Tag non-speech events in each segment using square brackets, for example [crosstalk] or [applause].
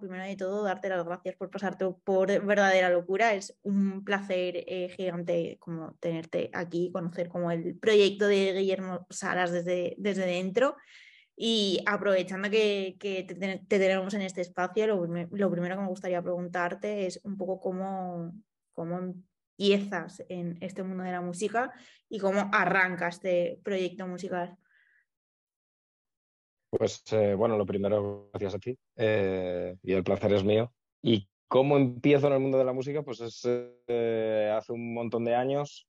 primero de todo, darte las gracias por pasarte por verdadera locura. Es un placer eh, gigante como tenerte aquí, conocer como el proyecto de Guillermo Salas desde, desde dentro. Y aprovechando que, te, tenemos en este espacio, lo, lo, primero que me gustaría preguntarte es un poco cómo, cómo empiezas en este mundo de la música y cómo arranca este proyecto musical. Pues eh, bueno, lo primero, gracias a ti eh, y el placer es mío. ¿Y cómo empiezo en el mundo de la música? Pues es eh, hace un montón de años.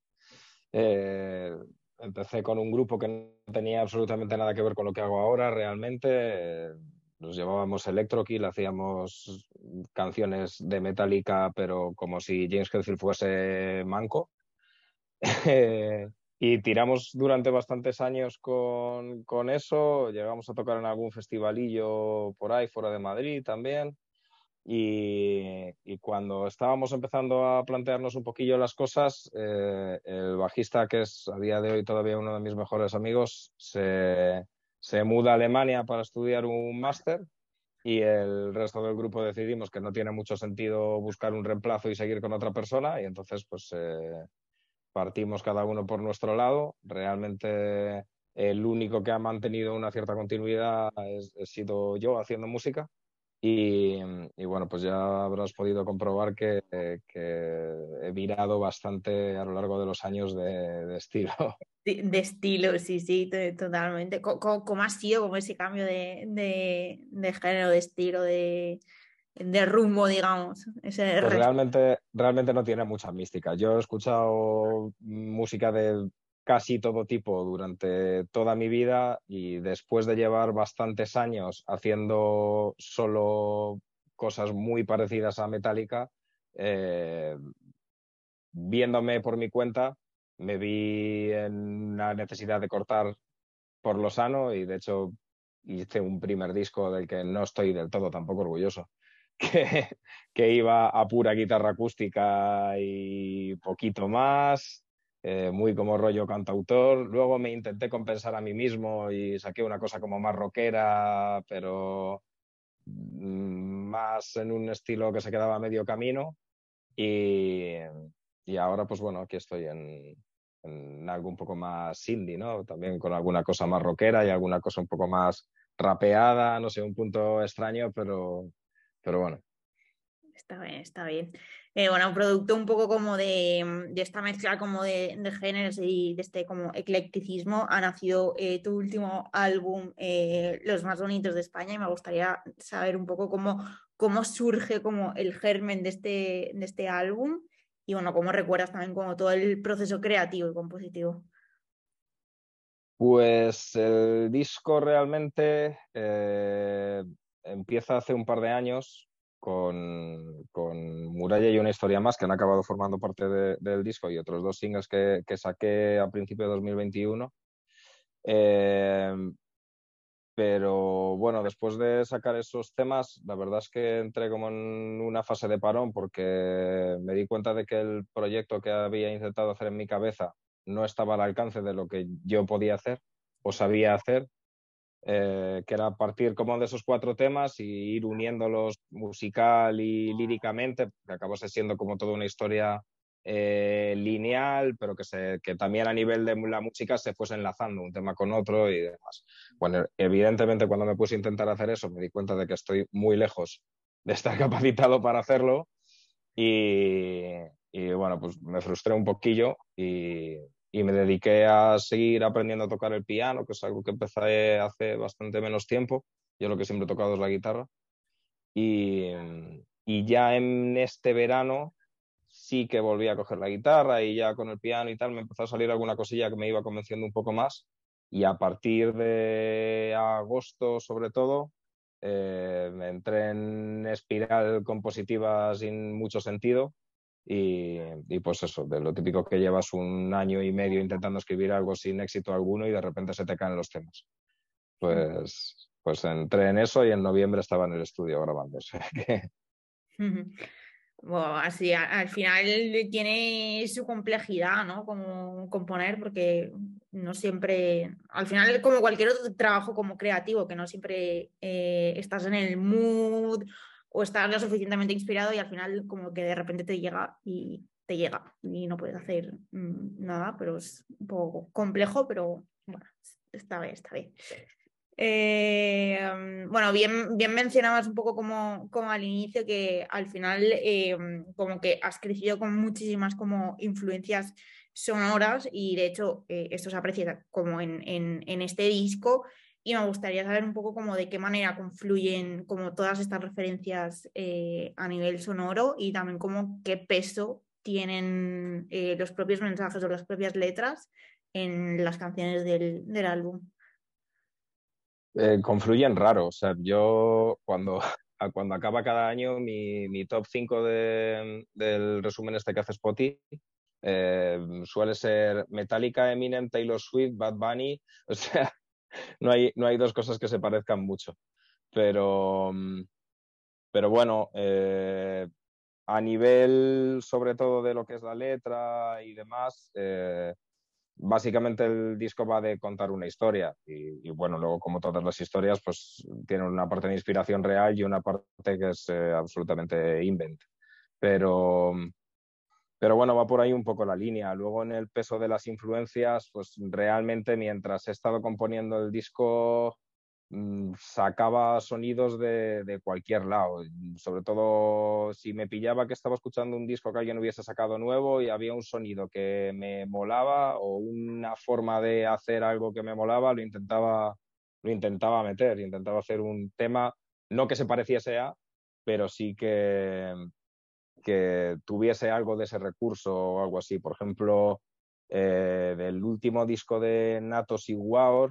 empecé con un grupo que no tenía absolutamente nada que ver con lo que hago ahora realmente. Nos llamábamos Electrokill, hacíamos canciones de Metallica, pero como si James Hetfield fuese manco. [laughs] Y tiramos durante bastantes años con, con, eso, llegamos a tocar en algún festivalillo por ahí, fuera de Madrid también. Y, y cuando estábamos empezando a plantearnos un poquillo las cosas, eh, el bajista, que es a día de hoy todavía uno de mis mejores amigos, se, se muda a Alemania para estudiar un máster y el resto del grupo decidimos que no tiene mucho sentido buscar un reemplazo y seguir con otra persona y entonces pues eh, partimos cada uno por nuestro lado. Realmente el único que ha mantenido una cierta continuidad he sido yo haciendo música. Y, bueno, pues ya habrás podido comprobar que, que, he virado bastante a lo largo de los años de, estilo. [laughs] De, estilo, sí, sí, totalmente. ¿Cómo, ha sido como ese cambio de, de, género, de estilo, de, de rumbo, digamos. Ese pues realmente, realmente no tiene mucha mística. Yo he escuchado música de casi todo tipo durante toda mi vida y después de llevar bastantes años haciendo solo cosas muy parecidas a Metallica, eh, viéndome por mi cuenta, me vi en una necesidad de cortar por lo sano y de hecho hice un primer disco del que no estoy del todo tampoco orgulloso que, iba a pura guitarra acústica y poquito más, eh, muy como rollo cantautor. Luego me intenté compensar a mí mismo y saqué una cosa como más rockera, pero mm, más en un estilo que se quedaba a medio camino. Y, y ahora, pues bueno, aquí estoy en, en, algo un poco más indie, ¿no? También con alguna cosa más rockera y alguna cosa un poco más rapeada, no sé, un punto extraño, pero pero bueno. Está bien, está bien. Eh, bueno, un producto un poco como de, esta mezcla como de, de, géneros y de este como eclecticismo. Ha nacido eh, tu último álbum, eh, Los más bonitos de España, y me gustaría saber un poco cómo, cómo surge como el germen de este, de este álbum y bueno, cómo recuerdas también como todo el proceso creativo y compositivo. Pues el disco realmente empieza hace un par de años con, con, Muralla y una historia más que han acabado formando parte del disco y otros dos singles que, que saqué a principios de 2021. Eh, pero bueno, después de sacar esos temas, la verdad es que entré como en una fase de parón porque me di cuenta de que el proyecto que había intentado hacer en mi cabeza no estaba al alcance de lo que yo podía hacer o sabía hacer eh, que era partir como de esos cuatro temas y ir uniéndolos musical y líricamente, que acabase siendo como toda una historia eh, lineal, pero que, se, que también a nivel de la música se fuese enlazando un tema con otro y demás. Bueno, evidentemente cuando me puse a intentar hacer eso me di cuenta de que estoy muy lejos de estar [laughs] capacitado para hacerlo y, y bueno, pues me frustré un poquillo y, y me dediqué a seguir aprendiendo a tocar el piano, que es algo que empecé hace bastante menos tiempo. Yo lo que siempre he tocado es la guitarra. Y, ya en este verano sí que volví a coger la guitarra y ya con el piano y tal me empezó a salir alguna cosilla que me iba convenciendo un poco más. Y a partir de agosto, sobre todo, eh, me entré en espiral compositiva sin mucho sentido y, y, pues eso, de lo típico que llevas un año y medio intentando escribir algo sin éxito alguno y de repente se te caen los temas. Pues, pues entré en eso y en noviembre estaba en el estudio grabando. [laughs] Bueno, así al final tiene su complejidad, ¿no? Como componer, porque no siempre, al final como cualquier otro trabajo como creativo, que no siempre eh, estás en el mood o estar lo suficientemente inspirado y al final como que de repente te llega y te llega y no puedes hacer mm, nada, pero es un poco complejo, pero bueno, está bien, está bien. Eh, bueno, bien, bien mencionabas un poco como, como al inicio que al final em, como que has crecido con muchísimas como influencias sonoras y de hecho eh, esto se aprecia como en, en este disco y me gustaría saber un poco como de qué manera confluyen como todas estas referencias eh, a nivel sonoro y también como qué peso tienen eh, los propios mensajes o las propias letras en las canciones del, álbum. Eh, confluyen raro, o sea, yo cuando, [laughs] cuando acaba cada año mi, top 5 del resumen este que hace Spotify suele ser Metallica, Eminem, Taylor Swift, Bad Bunny, [laughs] o sea, no, hay, no hay dos cosas que se parezcan mucho. Pero, mm, pero bueno, eh, a nivel sobre todo de lo que es la letra y demás, eh, básicamente el disco va de contar una historia y, bueno, luego como todas las historias, pues tiene una parte de inspiración real y una parte que es eh, absolutamente invent. Pero, mm, pero bueno, va por ahí un poco la línea. Luego en el peso de las influencias, pues realmente mientras he estado componiendo el disco, mm, sacaba sonidos de, cualquier lado. Sobre todo si me pillaba que estaba escuchando un disco que alguien hubiese sacado nuevo y había un sonido que me molaba o una forma de hacer algo que me molaba, lo intentaba, lo intentaba meter, intentaba hacer un tema, no que se pareciese a, pero sí que, que tuviese algo de ese recurso o algo así. Por ejemplo, eh, del último disco de Natos y Wow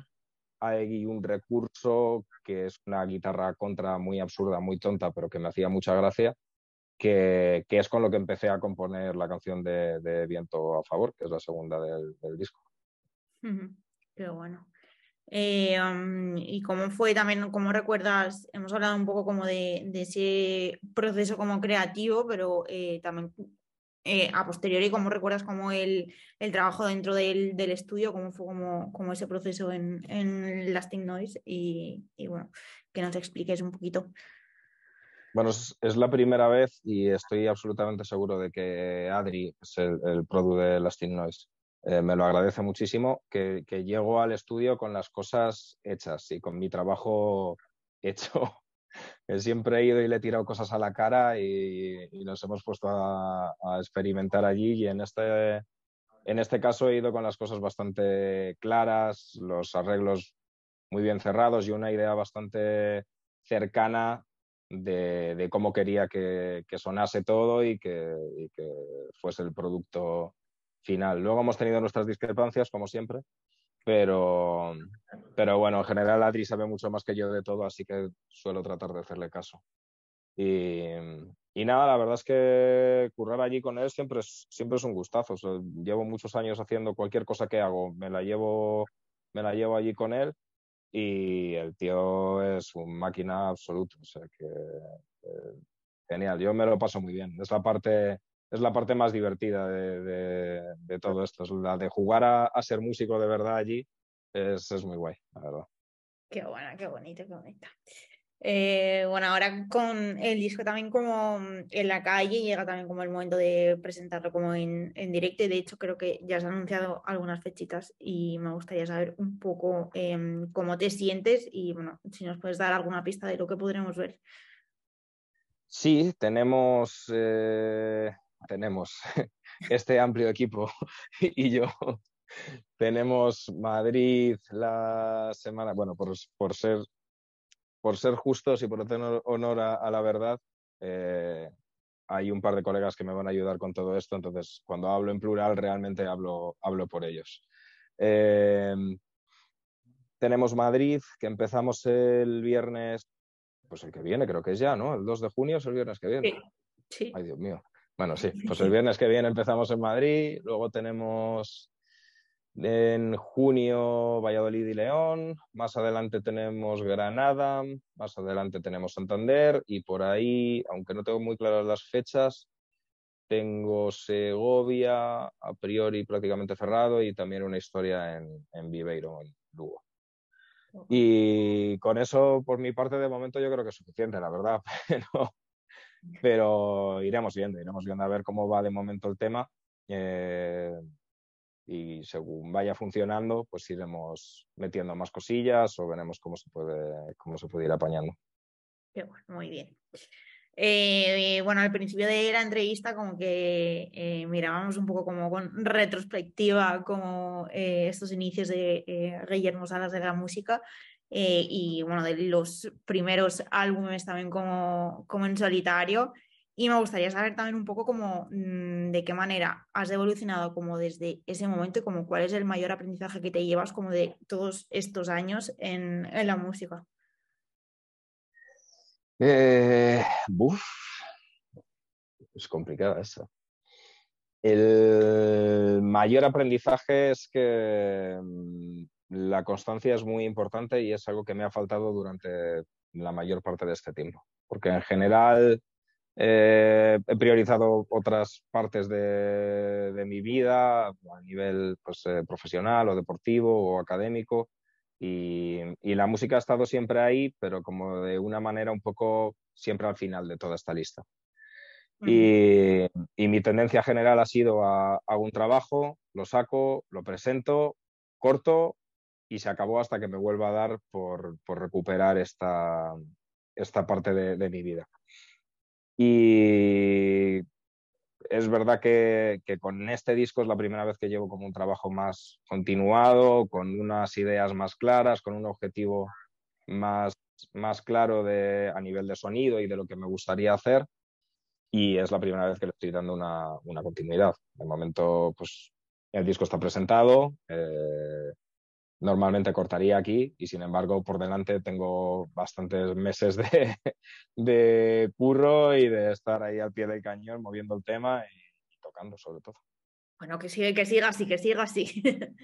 hay un recurso que es una guitarra contra muy absurda, muy tonta, pero que me hacía mucha gracia, que, es con lo que empecé a componer la canción de, Viento a Favor, que es la segunda del, disco. Qué bueno. Eh, y cómo fue también, como recuerdas, hemos hablado un poco como de, ese proceso como creativo, pero eh, también eh, a posteriori, ¿cómo recuerdas como el, trabajo dentro del, estudio? ¿Cómo fue como, como ese proceso en, Lasting Noise? Y, bueno, que nos expliques un poquito. Bueno, es, la primera vez y estoy absolutamente seguro de que Adri es el, el de Lasting Noise. Eh, me lo agradece muchísimo, que, que, llego al estudio con las cosas hechas y con mi trabajo [laughs] hecho. siempre he ido y le he tirado cosas a la cara y, y nos hemos puesto a, experimentar allí y en este, en este caso he ido con las cosas bastante claras, los arreglos muy bien cerrados y una idea bastante cercana de, cómo quería que, sonase todo y que, y que fuese el producto final. Luego hemos tenido nuestras discrepancias, como siempre, pero, pero bueno, en general Adri sabe mucho más que yo de todo, así que suelo tratar de hacerle caso. Y, nada, la verdad es que currar allí con él siempre es, siempre es un gustazo. llevo muchos años haciendo cualquier cosa que hago, me la llevo, me la llevo allí con él y el tío es una máquina absoluta. O sea que eh, genial, yo me lo paso muy bien. Es la parte es la parte más divertida de, todo esto. la de jugar a, ser músico de verdad allí es, muy guay, la verdad. Qué buena, qué bonito, qué bonita. Eh, bueno, ahora con el disco también como en la calle, llega también como el momento de presentarlo como en, directo de hecho creo que ya has anunciado algunas fechitas y me gustaría saber un poco em, cómo te sientes y bueno, si nos puedes dar alguna pista de lo que podremos ver. Sí, tenemos eh, tenemos [laughs] este amplio equipo [laughs] y yo. Tenemos Madrid la semana, bueno, por, por ser, por ser justos y por tener honor a, la verdad, eh, hay un par de colegas que me van a ayudar con todo esto, entonces cuando hablo en plural realmente hablo, hablo por ellos. Em, tenemos Madrid, que empezamos el viernes, pues el que viene creo que es ya, ¿no? El 2 de junio es el viernes que viene. sí. Ay, Dios mío. Bueno, sí, [laughs] pues el viernes que viene empezamos en Madrid, luego tenemos en junio Valladolid y León, más adelante tenemos Granada, más adelante tenemos Santander y por ahí, aunque no tengo muy claras las fechas, tengo Segovia a priori prácticamente cerrado y también una historia en, en Viveiro, en Lugo. Y con eso, por mi parte, de momento yo creo que es suficiente, la verdad, [laughs] pero pero iremos viendo, iremos viendo a ver cómo va de momento el tema. Eh, y según vaya funcionando, pues iremos metiendo más cosillas o veremos cómo se puede, cómo se puede ir apañando. muy bien. Eh, bueno, al principio de la entrevista como que eh, mirábamos un poco como con retrospectiva como estos inicios de Guillermo Salas de la música eh, y bueno, de los primeros álbumes también como, en solitario. Y me gustaría saber también un poco como mm, de qué manera has evolucionado como desde ese momento y como cuál es el mayor aprendizaje que te llevas como de todos estos años en, la música. Eh, es complicado eso. El mayor aprendizaje es que mm, la constancia es muy importante y es algo que me ha faltado durante la mayor parte de este tiempo, porque en general eh, he priorizado otras partes de, mi vida a nivel pues, eh, profesional o deportivo o académico y, la música ha estado siempre ahí, pero como de una manera un poco siempre al final de toda esta lista. Y, mi tendencia general ha sido a un trabajo, lo saco, lo presento, corto y se acabó hasta que me vuelva a dar por, recuperar esta, esta parte de, mi vida. Y es verdad que, con este disco es la primera vez que llevo como un trabajo más continuado, con unas ideas más claras, con un objetivo más, más claro de, a nivel de sonido y de lo que me gustaría hacer. Y es la primera vez que le estoy dando una, una continuidad. De momento, pues el disco está presentado, eh, normalmente cortaría aquí y sin embargo por delante tengo bastantes meses de, [laughs] de curro y de estar ahí al pie del cañón moviendo el tema y, tocando sobre todo. Bueno, que sigue, que siga así, que siga así. [laughs]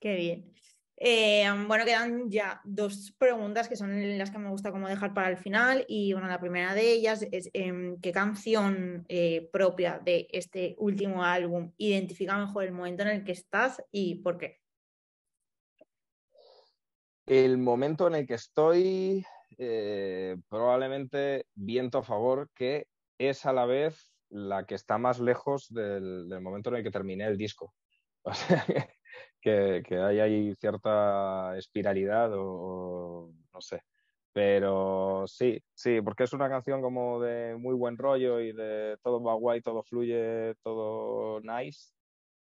Qué bien. Eh, bueno, quedan ya dos preguntas que son las que me gusta como dejar para el final y bueno, la primera de ellas es em, qué canción eh, propia de este último álbum identifica mejor el momento en el que estás y por qué. El momento en el que estoy, eh, probablemente viento a favor, que es a la vez la que está más lejos del, momento en el que terminé el disco. [laughs] O sea, que, hay cierta espiralidad o, o, no sé. Pero sí, sí, porque es una canción como de muy buen rollo y de todo va guay, todo fluye, todo nice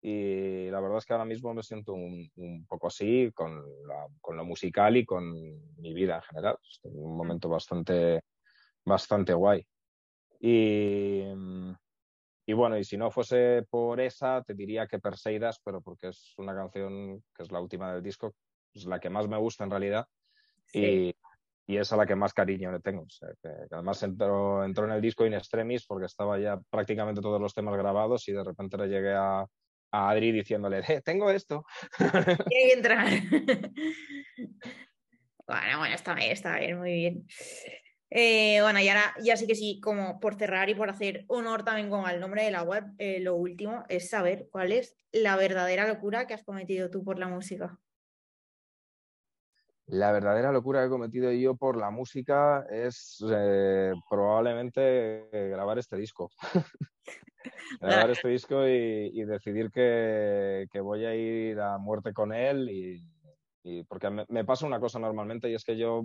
y la verdad es que ahora mismo me siento un, poco así con, la, con, lo musical y con mi vida en general. Estoy en un momento bastante, bastante guay. Y, mm, y, bueno, y si no fuese por esa, te diría que Perseidas, pero porque es una canción que es la última del disco, es la que más me gusta en realidad y, y, es a la que más cariño le tengo. además entró, entró en el disco in extremis porque estaba ya prácticamente todos los temas grabados y de repente le llegué a a Adri diciéndole, eh, tengo esto. que [laughs] entrar. [laughs] bueno, bueno, está bien, está bien, muy bien. Eh, bueno, y ahora ya sí que sí, como por cerrar y por hacer honor también con el nombre de la web, eh, lo último es saber cuál es la verdadera locura que has cometido tú por la música. La verdadera locura que he cometido yo por la música es probablemente grabar este disco. [laughs] [laughs] grabar este disco y, y decidir que, que, voy a ir a muerte con él. Y, y porque me, me, pasa una cosa normalmente y es que yo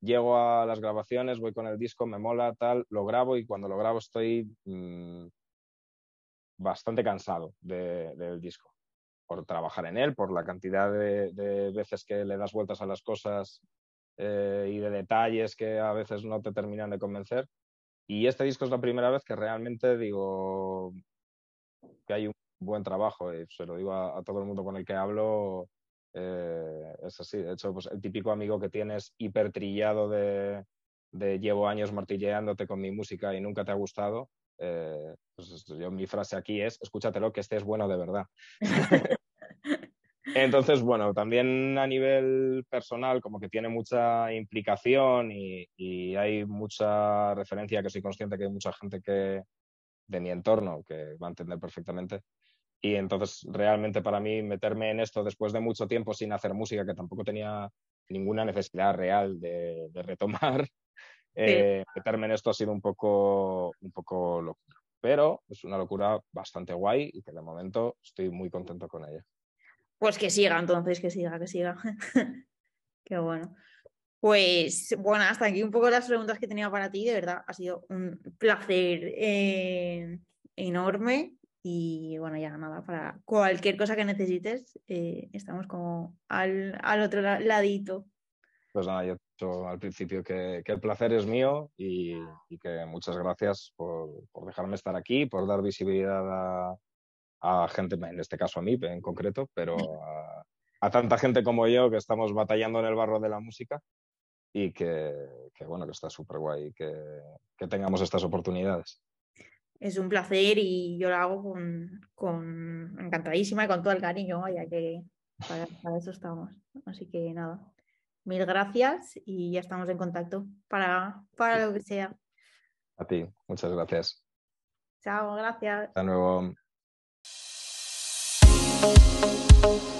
llego a las grabaciones, voy con el disco, me mola, tal, lo grabo y cuando lo grabo estoy mm, bastante cansado de, del disco por trabajar en él, por la cantidad de, de veces que le das vueltas a las cosas eh, y de detalles que a veces no te terminan de convencer. Y este disco es la primera vez que realmente digo que hay un buen trabajo, y eh, se lo digo a, todo el mundo con el que hablo, eh, es así. De hecho, pues el típico amigo que tienes hipertrillado de, de llevo años martilleándote con mi música y nunca te ha gustado, eh, pues, yo, mi frase aquí es, escúchatelo, que este es bueno de verdad. [laughs] Entonces, bueno, también a nivel personal, como que tiene mucha implicación y, hay mucha referencia, que soy consciente que hay mucha gente que de mi entorno que va a entender perfectamente. Y entonces, realmente para mí, meterme en esto después de mucho tiempo sin hacer música, que tampoco tenía ninguna necesidad real de, retomar, [laughs] eh, meterme en esto ha sido un poco, un poco locura. Pero es una locura bastante guay y que de momento estoy muy contento con ella. Pues que siga, entonces, que siga, que siga. [laughs] Qué bueno. Pues bueno, hasta aquí un poco las preguntas que tenía para ti, de verdad, ha sido un placer eh, enorme. Y bueno, ya nada, para cualquier cosa que necesites, eh, estamos como al, otro ladito. Pues nada, yo he dicho al principio que, el placer es mío y, que muchas gracias por, dejarme estar aquí, por dar visibilidad a, a gente, en este caso a mí en concreto, pero a, tanta gente como yo que estamos batallando en el barro de la música y que, bueno, que está súper guay que, que tengamos estas oportunidades es un placer y yo lo hago con, encantadísima y con todo el cariño, ya que para, eso estamos. Así que nada, mil gracias y ya estamos en contacto para, para lo que sea. A ti, muchas gracias. Chao, gracias. Hasta luego. thank you